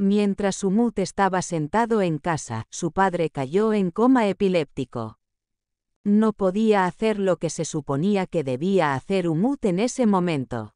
Mientras Umut estaba sentado en casa, su padre cayó en coma epiléptico. No podía hacer lo que se suponía que debía hacer Umut en ese momento.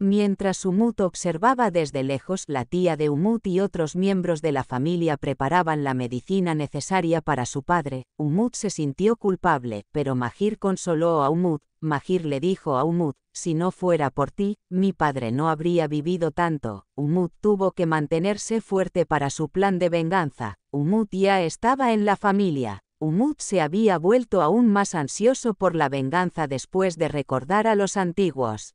Mientras Umut observaba desde lejos, la tía de Umut y otros miembros de la familia preparaban la medicina necesaria para su padre. Umut se sintió culpable, pero Mahir consoló a Umut. Mahir le dijo a Umut, si no fuera por ti, mi padre no habría vivido tanto. Umut tuvo que mantenerse fuerte para su plan de venganza. Umut ya estaba en la familia. Umut se había vuelto aún más ansioso por la venganza después de recordar a los antiguos.